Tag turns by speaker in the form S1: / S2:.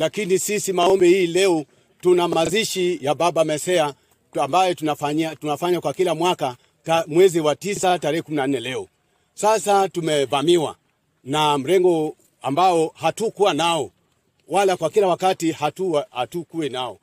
S1: lakini sisi maombi hii leo tuna mazishi ya Baba Mesea ambayo tunafanya, tunafanya kwa kila mwaka ta, mwezi wa tisa tarehe kumi na nne leo. Sasa tumevamiwa na mrengo ambao hatukuwa nao wala kwa kila wakati hatu, hatukuwe nao.